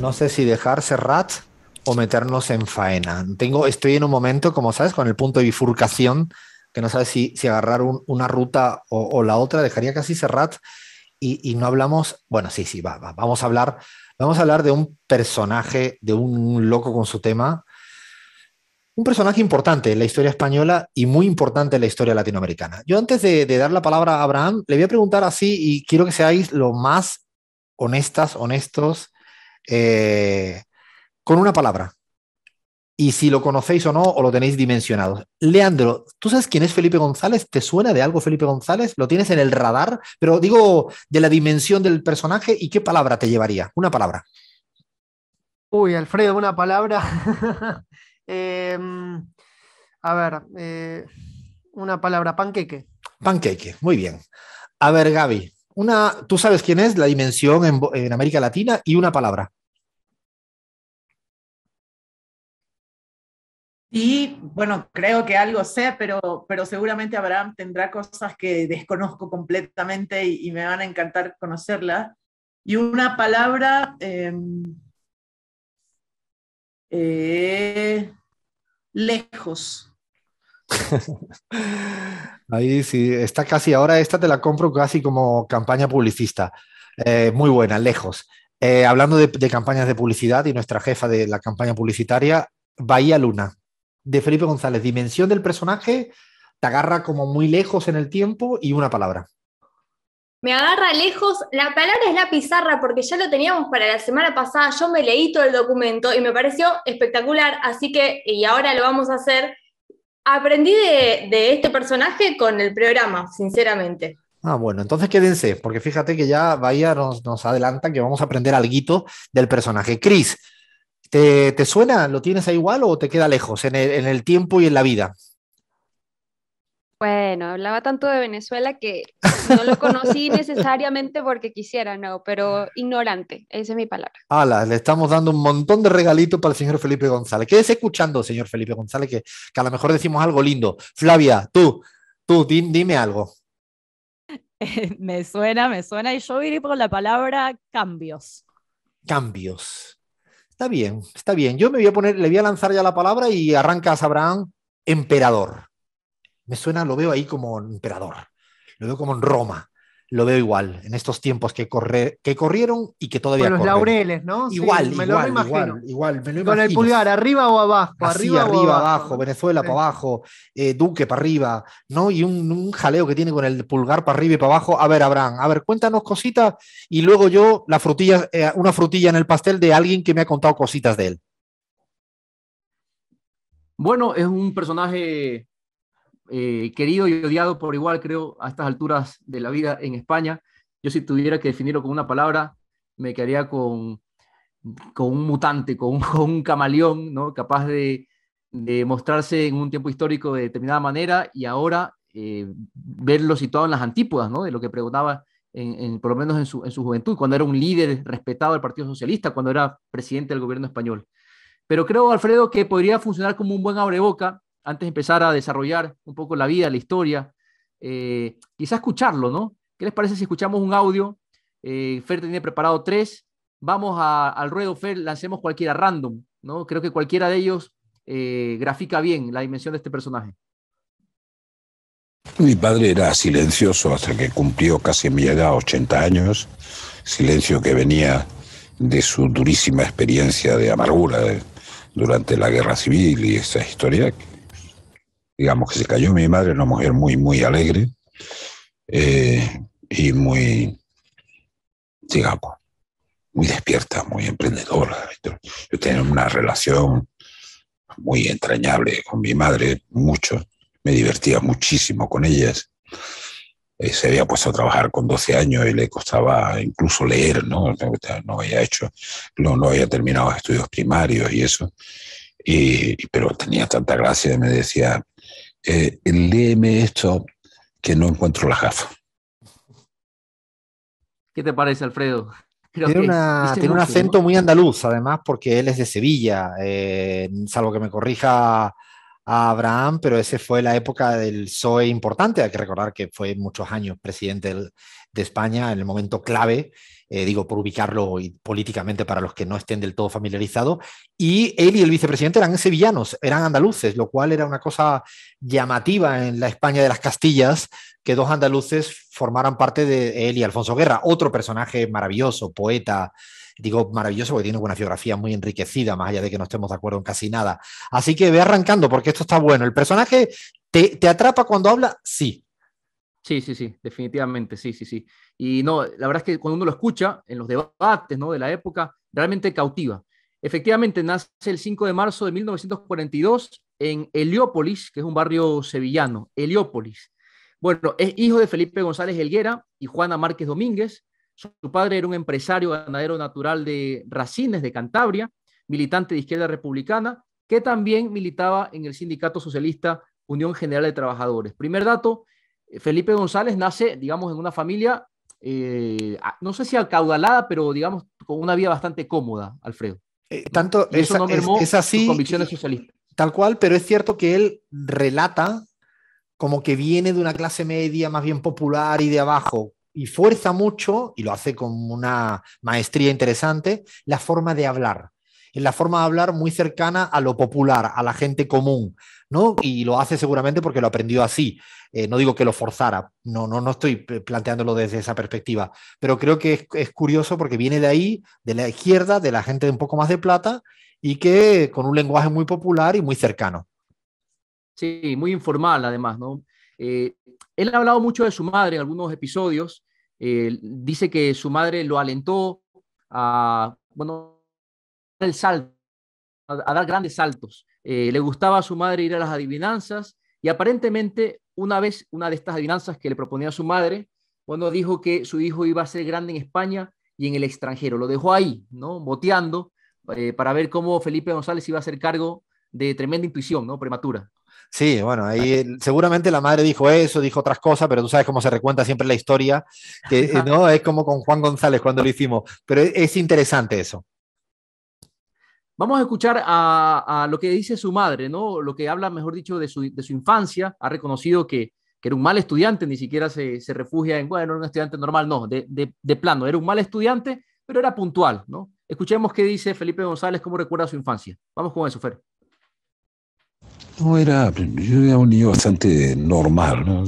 no sé si dejar Serrat o meternos en faena. Tengo, estoy en un momento, como sabes, con el punto de bifurcación, que no sabes si, si agarrar una ruta o, la otra, dejaría casi Serrat y, y no hablamos, bueno, sí, sí, vamos a hablar, vamos a hablar de un personaje, de un loco con su tema, un personaje importante en la historia española y muy importante en la historia latinoamericana. Yo antes de, de dar la palabra a Abraham, le voy a preguntar así y quiero que seáis lo más honestas, honestos eh, con una palabra. Y si lo conocéis o no, o lo tenéis dimensionado. Leandro, ¿tú sabes quién es Felipe González? ¿Te suena de algo Felipe González? ¿Lo tienes en el radar? Pero digo, de la dimensión del personaje y qué palabra te llevaría. Una palabra. Uy, Alfredo, una palabra. Em, a ver, eh, una palabra, panqueque. Panqueque, muy bien. A ver, Gaby, una, tú sabes quién es, la dimensión en, América Latina y una palabra. Sí, bueno, creo que algo sé, pero, pero seguramente Abraham tendrá cosas que desconozco completamente y, me van a encantar conocerlas. Y una palabra, em, eh, lejos. Ahí sí, está casi, ahora esta te la compro casi como campaña publicista. Eh, muy buena, lejos. Eh, hablando de, de, campañas de publicidad y nuestra jefa de la campaña publicitaria, Bahía Luna, de Felipe González. Dimensión del personaje, te agarra como muy lejos en el tiempo y una palabra. Me agarra lejos, la palabra es la pizarra, porque ya lo teníamos para la semana pasada, yo me leí todo el documento y me pareció espectacular, así que, y ahora lo vamos a hacer, Aprendí de, este personaje con el programa, sinceramente. Ah, bueno, entonces quédense, porque fíjate que ya Bahía nos, nos adelanta que vamos a aprender algo del personaje. Cris, ¿te, suena? ¿Lo tienes ahí igual o te queda lejos en el tiempo y en la vida? Bueno, hablaba tanto de Venezuela que no lo conocí necesariamente porque quisiera, no, pero ignorante, esa es mi palabra. Hala, le estamos dando un montón de regalitos para el señor Felipe González. Quédese escuchando, señor Felipe González, que, a lo mejor decimos algo lindo. Flavia, tú, tú, dime algo. me suena, me suena, y yo iré por la palabra cambios. Cambios. Está bien, está bien. Yo me voy a poner, le voy a lanzar ya la palabra y arrancas, Sabrán, emperador. Me suena, lo veo ahí como emperador, lo veo como en Roma, lo veo igual, en estos tiempos que, que corrieron y que todavía... Con los laureles, ¿no? Igual, me igual, igual, Con el pulgar, arriba o abajo. arriba, abajo, Venezuela para abajo, eh, Duque para arriba, ¿no? Y un, jaleo que tiene con el pulgar para arriba y para abajo. A ver, Abraham, a ver, cuéntanos cositas y luego yo la frutilla, eh, una frutilla en el pastel de alguien que me ha contado cositas de él. Bueno, es un personaje eh, querido y odiado por igual, creo, a estas alturas de la vida en España. Yo si tuviera que definirlo con una palabra, me quedaría con, con un mutante, con un, camaleón, ¿no? capaz de, de, mostrarse en un tiempo histórico de determinada manera y ahora eh, verlo situado en las antípodas ¿no? de lo que preguntaba, en, por lo menos en su, en su juventud, cuando era un líder respetado del Partido Socialista, cuando era presidente del gobierno español. Pero creo, Alfredo, que podría funcionar como un buen abreboca antes de empezar a desarrollar un poco la vida, la historia, eh, quizá escucharlo, ¿no? ¿Qué les parece si escuchamos un audio? Eh, Fer tiene preparado tres. Vamos al ruedo, Fer, lancemos cualquiera random, ¿no? Creo que cualquiera de ellos eh, grafica bien la dimensión de este personaje. Mi padre era silencioso hasta que cumplió casi mi edad, 80 años, silencio que venía de su durísima experiencia de amargura eh, durante la guerra civil y esa historia digamos que se cayó mi madre, una mujer muy, muy alegre eh, y muy, digamos, muy despierta, muy emprendedora. Yo tenía una relación muy entrañable con mi madre, mucho, me divertía muchísimo con ellas. Eh, se había puesto a trabajar con 12 años y le costaba incluso leer, ¿no? No había hecho, no, no había terminado estudios primarios y eso. pero tenía tanta gracia, me decía, eh, léeme esto que no encuentro la gafa. ¿Qué te parece, Alfredo? tiene, un acento muy andaluz, además, porque él es de Sevilla, eh, salvo que me corrija a Abraham, pero ese fue la época del soe importante, hay que recordar que fue muchos años presidente de España en el momento clave eh, digo, por ubicarlo políticamente para los que no estén del todo familiarizados, y él y el vicepresidente eran sevillanos, eran andaluces, lo cual era una cosa llamativa en la España de las Castillas, que dos andaluces formaran parte de él y Alfonso Guerra, otro personaje maravilloso, poeta, digo maravilloso porque tiene una biografía muy enriquecida, más allá de que no estemos de acuerdo en casi nada. Así que ve arrancando porque esto está bueno. ¿El personaje te, te atrapa cuando habla? Sí. Sí, sí, sí, definitivamente, sí, sí, sí. Y no, la verdad es que cuando uno lo escucha en los debates ¿no? de la época, realmente cautiva. Efectivamente, nace el 5 de marzo de 1942 en Heliópolis, que es un barrio sevillano, Heliópolis. Bueno, es hijo de Felipe González Helguera y Juana Márquez Domínguez. Su padre era un empresario ganadero natural de Racines, de Cantabria, militante de izquierda republicana, que también militaba en el sindicato socialista Unión General de Trabajadores. Primer dato, Felipe González nace, digamos, en una familia, eh, no sé si acaudalada, pero digamos, con una vida bastante cómoda, Alfredo. Eh, tanto es, así, convicciones socialistas. Tal cual, pero es cierto que él relata como que viene de una clase media más bien popular y de abajo, y fuerza mucho, y lo hace con una maestría interesante, la forma de hablar. En la forma de hablar muy cercana a lo popular, a la gente común, y lo hace seguramente porque lo aprendió así. Eh, no digo que lo forzara, no, no, no estoy planteándolo desde esa perspectiva, pero creo que es, curioso porque viene de ahí, de la izquierda, de la gente de un poco más de plata y que con un lenguaje muy popular y muy cercano. Sí, muy informal además, ¿no? Eh, él ha hablado mucho de su madre en algunos episodios. dice que su madre lo alentó a, bueno, el salto, a dar grandes saltos. Eh, le gustaba a su madre ir a las adivinanzas y aparentemente una vez una de estas adivinanzas que le proponía su madre, cuando dijo que su hijo iba a ser grande en España y en el extranjero. Lo dejó ahí, ¿no? Boteando eh, para ver cómo Felipe González iba a hacer cargo de tremenda intuición, ¿no? Prematura. Sí, bueno, ahí seguramente la madre dijo eso, dijo otras cosas, pero tú sabes cómo se recuenta siempre la historia, que eh, no es como con Juan González cuando lo hicimos, pero es interesante eso. Vamos a escuchar a, lo que dice su madre, ¿no? Lo que habla, mejor dicho, de su, infancia. Ha reconocido que, era un mal estudiante, ni siquiera se, refugia en, bueno, era un estudiante normal, no, de, plano, era un mal estudiante, pero era puntual, ¿no? Escuchemos qué dice Felipe González, cómo recuerda su infancia. Vamos con eso, Fer. No, era, yo era un niño bastante normal, ¿no?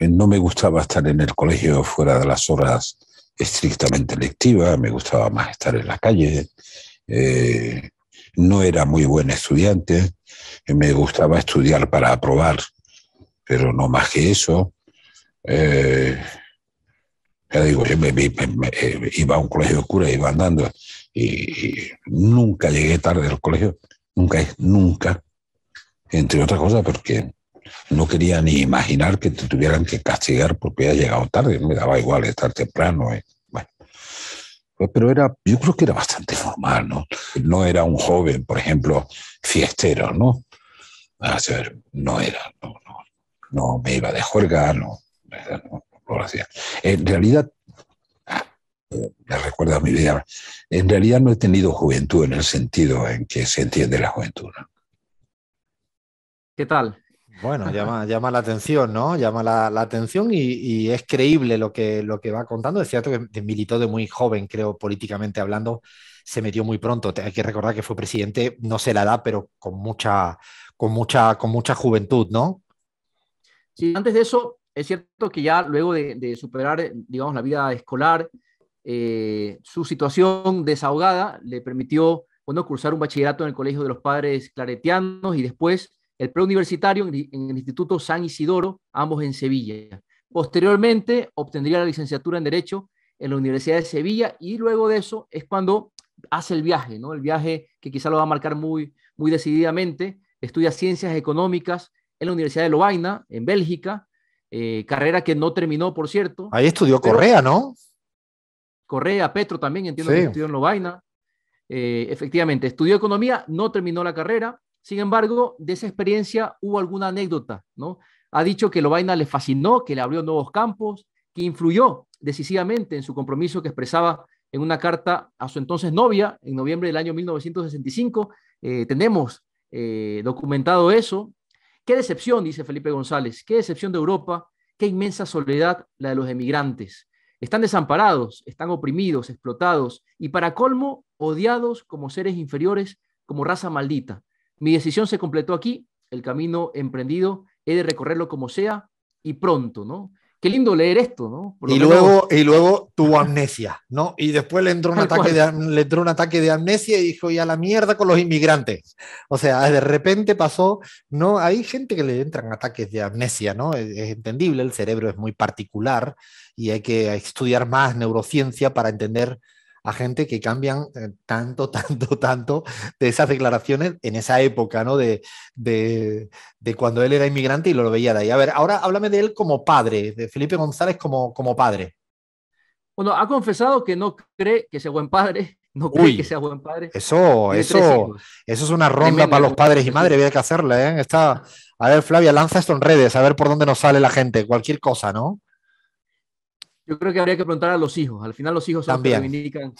No me gustaba estar en el colegio fuera de las horas estrictamente lectivas, me gustaba más estar en la calle eh, no era muy buen estudiante, eh, me gustaba estudiar para aprobar, pero no más que eso. Eh, ya digo, yo me, iba a un colegio cura, iba andando y, nunca llegué tarde al colegio, nunca, nunca, entre otras cosas porque no quería ni imaginar que te tuvieran que castigar porque había llegado tarde, me daba igual estar temprano pero era, yo creo que era bastante normal, ¿no? No era un joven, por ejemplo, fiestero, ¿no? A ver, no era, no, me iba de juerga, no, no, lo hacía. En realidad, me recuerda a mi vida, en realidad no he tenido juventud en el sentido en que se entiende la juventud. ¿Qué tal? Bueno, llama, llama la atención, ¿no? Llama la, atención y, es creíble lo que, lo que va contando. Es cierto que militó de muy joven, creo, políticamente hablando, se metió muy pronto. Hay que recordar que fue presidente, no se la da, pero con mucha, con mucha, con mucha juventud, ¿no? Sí, antes de eso, es cierto que ya luego de, superar, digamos, la vida escolar, eh, su situación desahogada le permitió, bueno, cursar un bachillerato en el Colegio de los Padres Claretianos y después el preuniversitario en el Instituto San Isidoro, ambos en Sevilla. Posteriormente obtendría la licenciatura en Derecho en la Universidad de Sevilla y luego de eso es cuando hace el viaje, ¿no? El viaje que quizá lo va a marcar muy, muy decididamente. Estudia Ciencias Económicas en la Universidad de Lovaina, en Bélgica, eh, carrera que no terminó, por cierto. Ahí estudió Correa, ¿no? Correa, Petro también, entiendo que estudió en Lovaina. Eh, efectivamente, estudió economía, no terminó la carrera, sin embargo, de esa experiencia hubo alguna anécdota, ¿no? Ha dicho que Lobaina le fascinó, que le abrió nuevos campos, que influyó decisivamente en su compromiso que expresaba en una carta a su entonces novia en noviembre del año 1965. Eh, tenemos eh, documentado eso. Qué decepción, dice Felipe González, qué decepción de Europa, qué inmensa soledad la de los emigrantes. Están desamparados, están oprimidos, explotados y para colmo, odiados como seres inferiores, como raza maldita. Mi decisión se completó aquí, el camino emprendido, he de recorrerlo como sea y pronto, ¿no? Qué lindo leer esto, ¿no? y luego, y luego tuvo amnesia, ¿no? Y después le entró, un ataque de, le un ataque de amnesia y dijo, y a la mierda con los inmigrantes. O sea, de repente pasó, ¿no? Hay gente que le entran ataques de amnesia, ¿no? es entendible, el cerebro es muy particular y hay que estudiar más neurociencia para entender a gente que cambian eh, tanto, tanto, tanto de esas declaraciones en esa época, ¿no? De, de, cuando él era inmigrante y lo veía de ahí. A ver, ahora háblame de él como padre, de Felipe González como, como padre. Bueno, ha confesado que no cree que sea buen padre, no cree que sea buen padre. Eso, eso, eso es una ronda para los padres y madres, había que hacerle, ¿eh? Está, a ver, Flavia, lanza esto en redes, a ver por dónde nos sale la gente, cualquier cosa, ¿no? Yo creo que habría que preguntar a los hijos. Al final los hijos son También.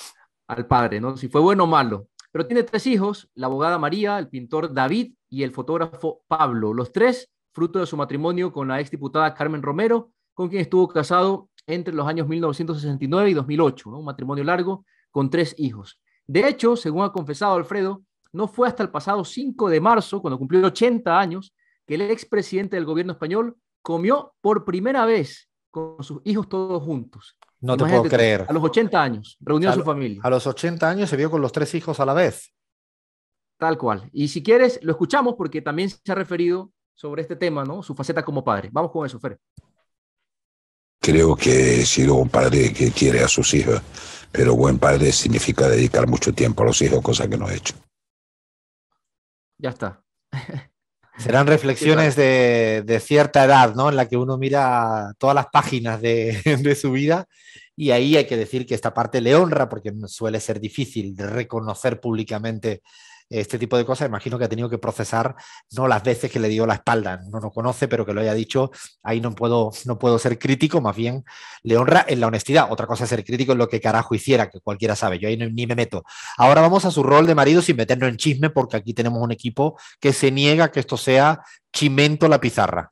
al padre, ¿no? Si fue bueno o malo. Pero tiene tres hijos, la abogada María, el pintor David y el fotógrafo Pablo. Los tres fruto de su matrimonio con la exdiputada Carmen Romero, con quien estuvo casado entre los años 1969 y 2008, ¿no? un matrimonio largo con tres hijos. De hecho, según ha confesado Alfredo, no fue hasta el pasado 5 de marzo, cuando cumplió 80 años, que el expresidente del gobierno español comió por primera vez con sus hijos todos juntos. No te puedo creer. A los 80 años, reunió a, su familia. A los 80 años se vio con los tres hijos a la vez. Tal cual. Y si quieres, lo escuchamos porque también se ha referido sobre este tema, ¿no? Su faceta como padre. Vamos con eso, Fer. Creo que he sido un padre que quiere a sus hijos, pero buen padre significa dedicar mucho tiempo a los hijos, cosa que no he hecho. Ya está. Serán reflexiones de, cierta edad, ¿no? En la que uno mira todas las páginas de, de, su vida y ahí hay que decir que esta parte le honra porque suele ser difícil reconocer públicamente este tipo de cosas, imagino que ha tenido que procesar no las veces que le dio la espalda, no lo conoce, pero que lo haya dicho, ahí no puedo, no puedo ser crítico, más bien le honra en la honestidad. Otra cosa es ser crítico en lo que carajo hiciera, que cualquiera sabe, yo ahí ni me meto. Ahora vamos a su rol de marido sin meternos en chisme, porque aquí tenemos un equipo que se niega que esto sea chimento la pizarra.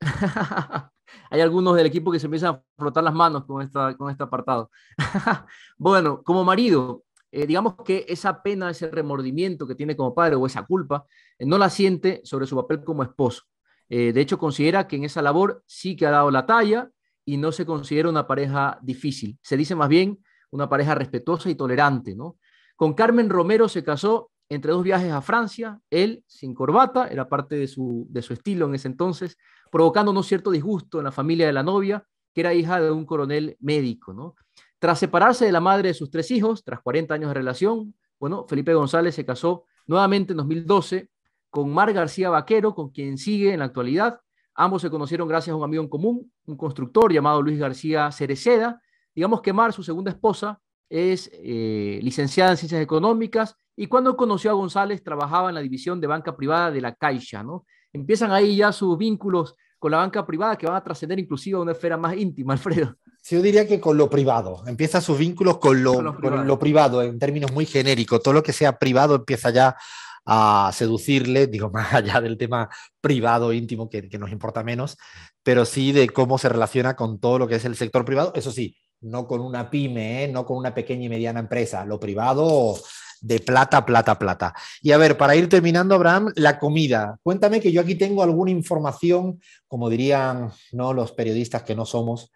Hay algunos del equipo que se empiezan a frotar las manos con, esta, con este apartado. bueno, como marido, eh, digamos que esa pena, ese remordimiento que tiene como padre o esa culpa, eh, no la siente sobre su papel como esposo. Eh, de hecho, considera que en esa labor sí que ha dado la talla y no se considera una pareja difícil. Se dice más bien una pareja respetuosa y tolerante, ¿no? Con Carmen Romero se casó entre dos viajes a Francia, él sin corbata, era parte de su, de su estilo en ese entonces, provocando un cierto disgusto en la familia de la novia, que era hija de un coronel médico, ¿no? Tras separarse de la madre de sus tres hijos, tras 40 años de relación, bueno, Felipe González se casó nuevamente en 2012 con Mar García Vaquero, con quien sigue en la actualidad. Ambos se conocieron gracias a un amigo en común, un constructor llamado Luis García Cereceda. Digamos que Mar, su segunda esposa, es eh, licenciada en Ciencias Económicas y cuando conoció a González trabajaba en la división de banca privada de la Caixa, ¿no? Empiezan ahí ya sus vínculos con la banca privada que van a trascender inclusive a una esfera más íntima, Alfredo yo diría que con lo privado. Empieza sus vínculos con lo, privado, en términos muy genéricos. Todo lo que sea privado empieza ya a seducirle, digo, más allá del tema privado, íntimo, que, nos importa menos, pero sí de cómo se relaciona con todo lo que es el sector privado, eso sí, no con una pyme, ¿eh? no con una pequeña y mediana empresa, lo privado de plata, plata, plata. Y a ver, para ir terminando, Abraham, la comida. Cuéntame que yo aquí tengo alguna información, como dirían ¿no? los periodistas que no somos,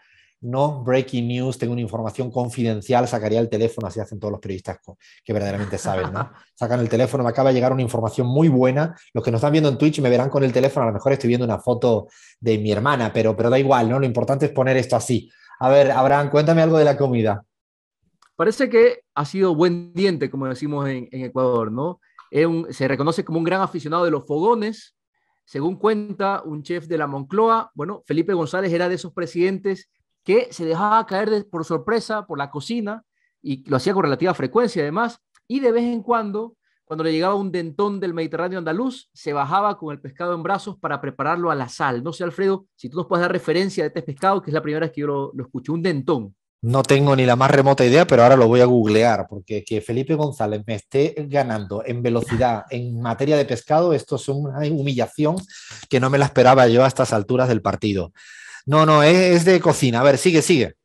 no breaking news, tengo una información confidencial, sacaría el teléfono, así hacen todos los periodistas que verdaderamente saben, ¿no? Sacan el teléfono, me acaba de llegar una información muy buena, los que nos están viendo en Twitch me verán con el teléfono, a lo mejor estoy viendo una foto de mi hermana, pero, pero da igual, ¿no? Lo importante es poner esto así. A ver, Abraham, cuéntame algo de la comida. Parece que ha sido buen diente, como decimos en, Ecuador, ¿no? se reconoce como un gran aficionado de los fogones, según cuenta un chef de la Moncloa, bueno, Felipe González era de esos presidentes que se dejaba caer por sorpresa por la cocina y lo hacía con relativa frecuencia además, y de vez en cuando, cuando le llegaba un dentón del Mediterráneo andaluz, se bajaba con el pescado en brazos para prepararlo a la sal. No sé, Alfredo, si tú nos puedes dar referencia de este pescado, que es la primera vez que yo lo, lo un dentón. No tengo ni la más remota idea, pero ahora lo voy a googlear, porque que Felipe González me esté ganando en velocidad en materia de pescado, esto es una humillación que no me la esperaba yo a estas alturas del partido. No, no, es, de cocina. A ver, sigue, sigue.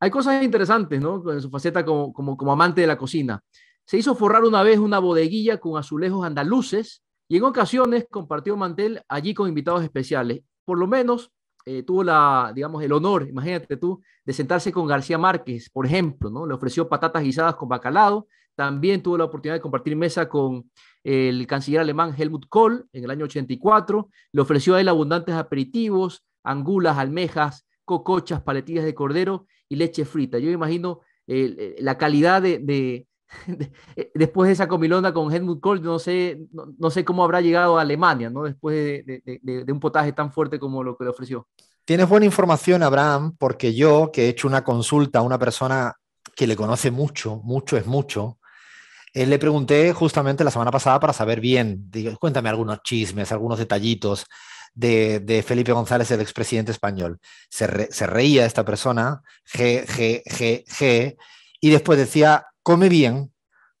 Hay cosas interesantes, ¿no? En su faceta como, como, amante de la cocina. Se hizo forrar una vez una bodeguilla con azulejos andaluces y en ocasiones compartió mantel allí con invitados especiales. Por lo menos eh, tuvo la, digamos, el honor, imagínate tú, de sentarse con García Márquez, por ejemplo, ¿no? Le ofreció patatas guisadas con bacalao. También tuvo la oportunidad de compartir mesa con el canciller alemán Helmut Kohl en el año 84. Le ofreció a él abundantes aperitivos, angulas, almejas, cocochas, paletillas de cordero y leche frita. Yo me imagino eh, eh, la calidad de, eh, después de esa comilona con Helmut Kohl, no sé, no, sé cómo habrá llegado a Alemania, ¿no? Después de, un potaje tan fuerte como lo que le ofreció. Tienes buena información, Abraham, porque yo, que he hecho una consulta a una persona que le conoce mucho, mucho es mucho, él le pregunté justamente la semana pasada para saber bien, cuéntame algunos chismes, algunos detallitos de, Felipe González, el expresidente español. Se, reía esta persona, G, G, G, G, y después decía, come bien,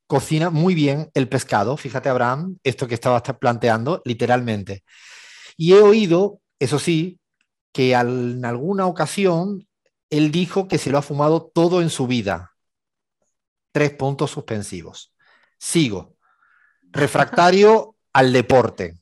cocina muy bien el pescado. Fíjate, Abraham, esto que estaba planteando literalmente. Y he oído, eso sí, que en alguna ocasión él dijo que se lo ha fumado todo en su vida. Tres puntos suspensivos. Sigo. Refractario al deporte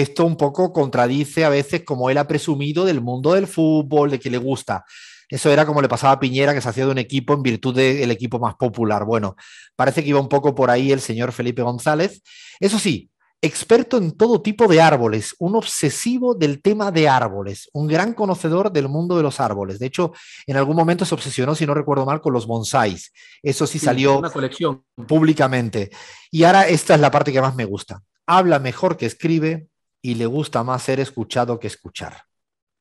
esto un poco contradice a veces como él ha presumido del mundo del fútbol, de que le gusta. Eso era como le pasaba a Piñera, que se hacía de un equipo en virtud del equipo más popular. Bueno, parece que iba un poco por ahí el señor Felipe González. Eso sí, experto en todo tipo de árboles, un obsesivo del tema de árboles, un gran conocedor del mundo de los árboles. De hecho, en algún momento se obsesionó, si no recuerdo mal, con los bonsáis. Eso sí, salió una colección. públicamente. Y ahora esta es la parte que más me gusta. Habla mejor que escribe, y le gusta más ser escuchado que escuchar.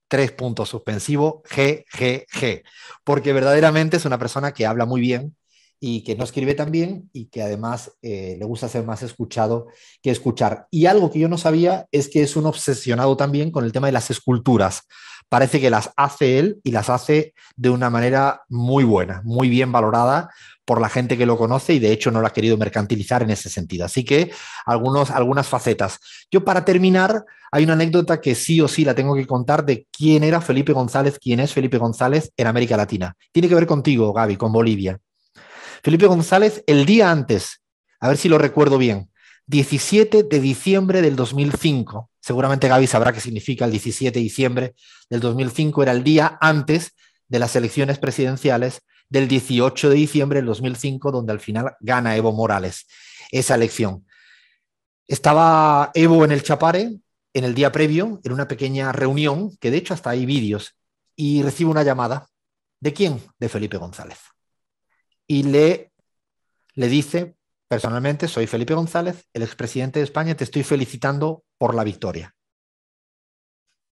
Tres puntos suspensivo, G, G, G. Porque verdaderamente es una persona que habla muy bien y que no escribe tan bien y que además eh, le gusta ser más escuchado que escuchar. Y algo que yo no sabía es que es un obsesionado también con el tema de las esculturas parece que las hace él y las hace de una manera muy buena, muy bien valorada por la gente que lo conoce y de hecho no lo ha querido mercantilizar en ese sentido. Así que algunos, algunas facetas. Yo para terminar, hay una anécdota que sí o sí la tengo que contar de quién era Felipe González, quién es Felipe González en América Latina. Tiene que ver contigo, Gaby, con Bolivia. Felipe González, el día antes, a ver si lo recuerdo bien, 17 de diciembre del 2005. Seguramente Gaby sabrá qué significa el 17 de diciembre del 2005. Era el día antes de las elecciones presidenciales del 18 de diciembre del 2005, donde al final gana Evo Morales esa elección. Estaba Evo en el Chapare en el día previo, en una pequeña reunión, que de hecho hasta hay vídeos, y recibe una llamada. ¿De quién? De Felipe González. Y le, le dice, Personalmente, soy Felipe González, el expresidente de España, te estoy felicitando por la victoria.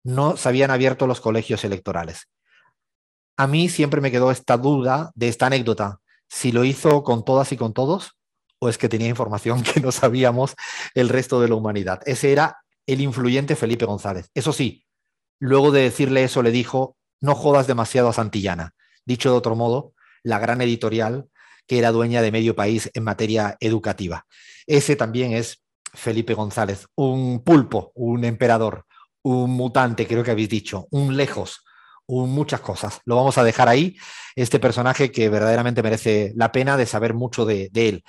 No se habían abierto los colegios electorales. A mí siempre me quedó esta duda de esta anécdota, si lo hizo con todas y con todos o es que tenía información que no sabíamos el resto de la humanidad. Ese era el influyente Felipe González. Eso sí, luego de decirle eso le dijo, no jodas demasiado a Santillana. Dicho de otro modo, la gran editorial que era dueña de medio país en materia educativa. Ese también es Felipe González, un pulpo, un emperador, un mutante, creo que habéis dicho, un lejos, un muchas cosas. Lo vamos a dejar ahí, este personaje que verdaderamente merece la pena de saber mucho de, de él.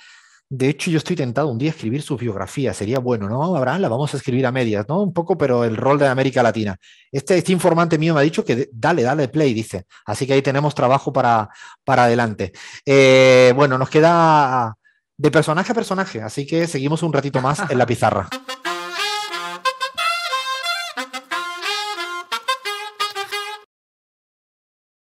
De hecho, yo estoy tentado un día a escribir su biografía Sería bueno, ¿no? Abraham, la vamos a escribir a medias, ¿no? Un poco, pero el rol de América Latina. Este, este informante mío me ha dicho que dale, dale play, dice. Así que ahí tenemos trabajo para, para adelante. Eh, bueno, nos queda de personaje a personaje, así que seguimos un ratito más en la pizarra.